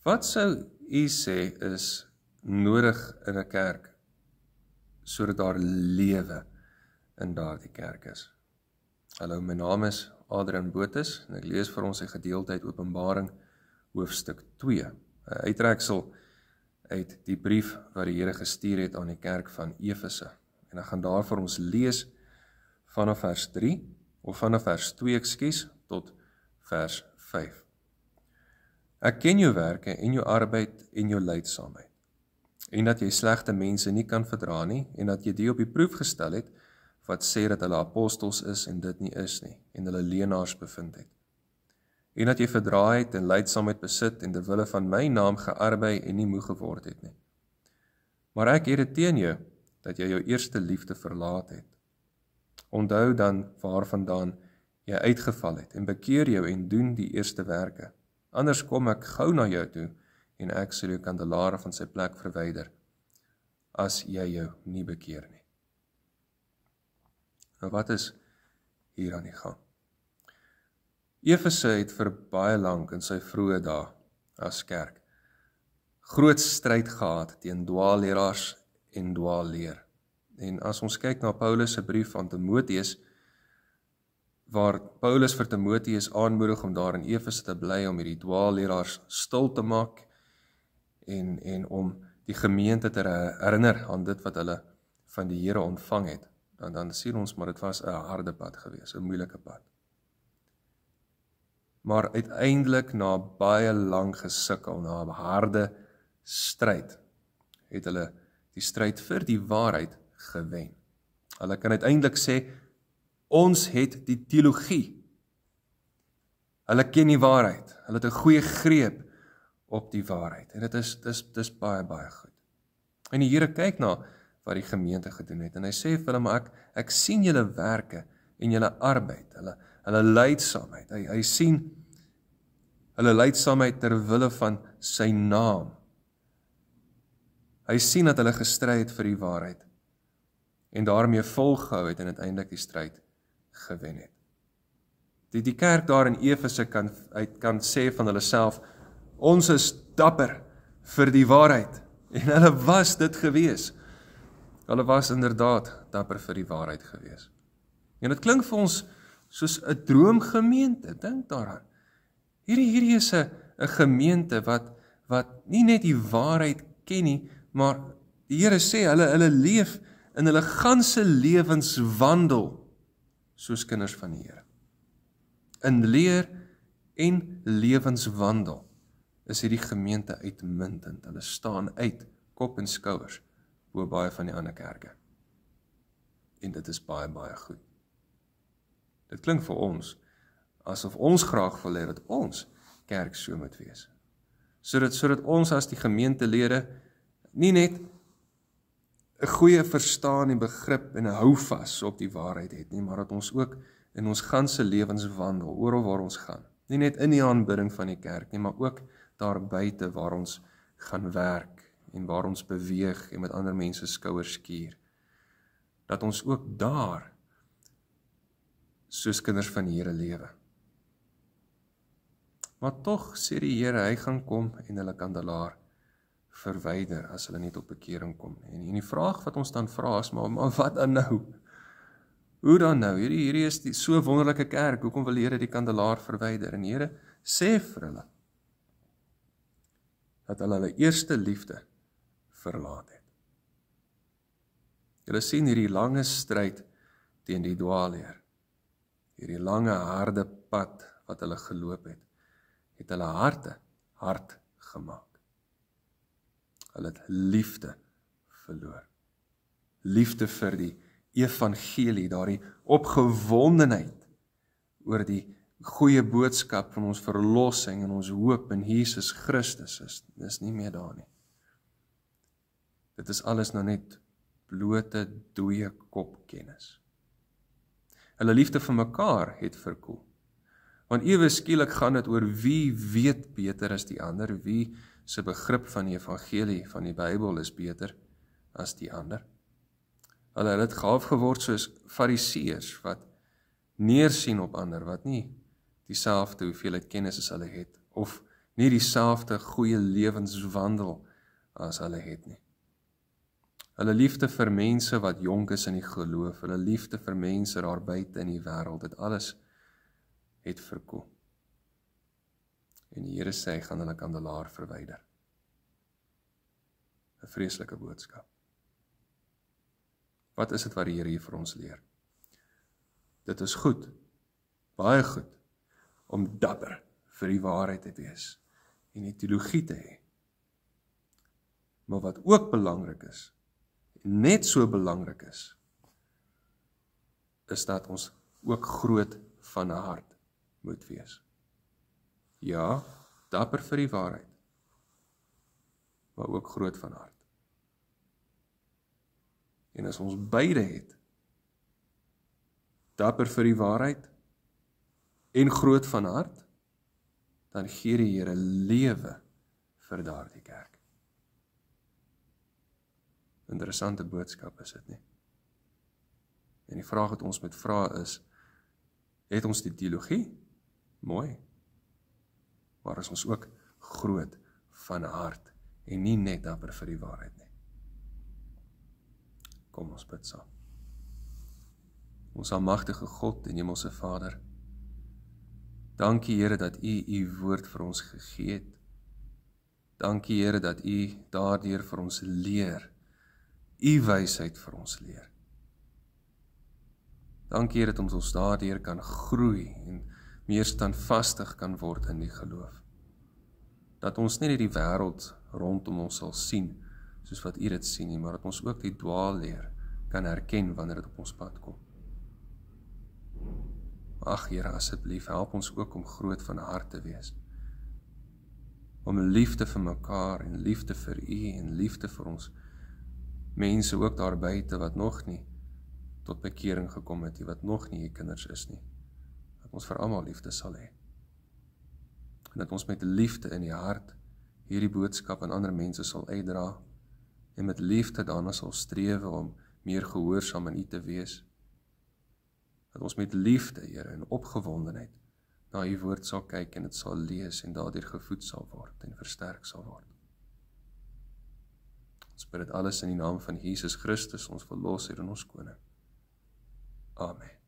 Wat sou u sê is nodig in 'n kerk sodat daar lewe in daardie kerk is? Hallo, my naam is Adrian Botus en ek lees vir ons die gedeelte uit Openbaring hoofstuk 2, 'n uittreksel uit die brief wat die Here gestuur het aan die kerk van Efese. En ek gaan daar vir ons lees vanaf vers 3 of vanaf vers 2, ekskuus, tot vers 5. Ek ken jou werke en jou arbeid en jou lydsaamheid. En dat jy slegte mense nie kan verdra nie en dat jy die op die proef gestel het wat sê dat hulle apostels is en dit nie is nie en hulle leenaars bevind het. En dat jy verdraaiheid en lydsaamheid besit en ter wille van my naam gearbei en nie moeg geword het nie. Maar ek het dit teen jou dat jy jou eerste liefde verlaat het. Onthou dan waarvandaan jy uitgeval het en bekeer jou en doen die eerste werke anders kom ek gou na jou toe en ek sal jou kandelaar van sy plek verwyder as jy jou nie bekeer nie. Nou wat is hier aan die gang? Efese het vir baie lank in sy vroeë dae as kerk groot stryd gehad teen dwaalleraars en dwaalleer. En as ons kyk na Paulus se brief aan Timoteus, waar Paulus vir Timoteus aanmoedig om daar in Efese te bly om hierdie dwaalleraars stil te maak en en om die gemeente te herinner aan dit wat hulle van die Here ontvang het. Dan dan sien ons maar dit was 'n harde pad geweest, 'n moeilike pad. Maar uiteindelik na baie lank gesukkel, na 'n harde stryd, het hulle die stryd vir die waarheid gewen. Hulle kan uiteindelik sê Ons het die teologie. Hulle ken die waarheid. Hulle het 'n goeie greep op die waarheid en dit is dis dis baie baie goed. En die Here kyk na wat die gemeente gedoen het en hy sê vir hulle maar ek ek sien julle werke en julle arbeid, hulle hulle lydsaamheid. Hy hy sien hulle lydsaamheid ter wille van sy naam. Hy sien dat hulle gestry het vir die waarheid en daarmee volgehou het en uiteindelik die stryd gewen het. Die die kerk daar in Efese kan uit kan sê van hulself ons is dapper vir die waarheid en hulle was dit gewees. Hulle was inderdaad dapper vir die waarheid gewees. En dit klink vir ons soos 'n droomgemeente, dink daaraan. Hierdie hierdie is 'n 'n gemeente wat wat nie net die waarheid ken nie, maar die Here sê hulle hulle leef in hulle ganse lewenswandel soos kinders van die Here. In leer en lewenswandel is hierdie gemeente uitmuntend. Hulle staan uit kop en skouers bo baie van die ander kerke. En dit is baie baie goed. Dit klink vir ons asof ons graag wil hê dat ons kerk so moet wees. Sodat sodat ons as die gemeentelede nie net 'n goeie verstaan en begrip en 'n houvas op die waarheid het nie, maar dat ons ook in ons ganse lewens wandel oral waar ons gaan. Nie net in die aanbidding van die kerk nie, maar ook daar buite waar ons gaan werk en waar ons beweeg en met ander mense skouers skuur. Dat ons ook daar soos kinders van die Here lewe. Maar tog sê die Here hy gaan kom en hulle kandelaar verwyder as hulle nie tot bekering kom nie. En die vraag wat ons dan vra is maar, maar wat dan nou? Hoe dan nou? Hierdie hierdie is die so wonderlike kerk. Hoekom wil Here die kandelaar verwyder? En Here sê vir hulle dat hulle hulle eerste liefde verlaat het. Julle sien hierdie lange stryd teen die dwaalleer. Hierdie lange harde pad wat hulle geloop het, het hulle harte hard gemaak hulle het liefde verloor. Liefde vir die evangelie, daardie opgewondenheid oor die goeie boodskap van ons verlossing en ons hoop in Jesus Christus is dis nie meer daar nie. Dit is alles nou net blote dooie kopkennis. Hulle liefde vir mekaar het verkoel. Want ewe skielik gaan dit oor wie weet beter as die ander, wie se begrip van die evangelie van die Bybel is beter as die ander. Hulle het gaaf geword soos fariseërs wat neersien op ander wat nie dieselfde hoeveelheid kennis as hulle het of nie dieselfde goeie lewenswandel as hulle het nie. Hulle liefde vir mense wat jonk is in die geloof, hulle liefde vir mense daar buite in die wêreld, dit alles het verkoop. En die Here sê hy gaan hulle kandelaar verwyder. 'n Vreeslike boodskap. Wat is dit wat die Here hier vir ons leer? Dit is goed. Baie goed om dapper vir die waarheid te wees en die teologie te hê. Maar wat ook belangrik is, net so belangrik is, is dat ons ook groot van hart moet wees. Ja, dapper vir die waarheid. Maar ook groot van hart. En as ons beide het, dapper vir die waarheid en groot van hart, dan gee die Here lewe vir daardie kerk. Interessante boodskap is dit nie. En die vraag wat ons met vra is, het ons die teologie? Mooi, maar is ons ook groot van hart en nie net amper vir die waarheid nie. Kom ons bid saam. Ons almagtige God en Hemelse Vader, dankie Here dat U U woord vir ons gegee het. Dankie Here dat U daardeur vir ons leer. U wysheid vir ons leer. Dankie Here dat ons daardeur kan groei en meer standvastig kan word in die geloof. Dat ons nie net die wêreld rondom ons sal sien soos wat U dit sien nie, maar dat ons ook die dwaal leer kan herken wanneer dit op ons pad kom. Ag Here, asseblief help ons ook om groot van hart te wees om liefde vir mekaar en liefde vir u en liefde vir ons mense ook daar buite wat nog nie tot bekering gekom het nie wat nog nie u kinders is nie dat ons vir almal liefde sal hê. En dat ons met liefde in die hart hierdie boodskap aan ander mense sal uitdra en met liefde daarna sal streef om meer gehoorsaam aan U te wees. Dat ons met liefde, Here, in opgewondenheid na U woord sal kyk en dit sal lees en daardeur gevoed sal word en versterk sal word. Ons bid dit alles in die naam van Jesus Christus, ons verlosser en ons koning. Amen.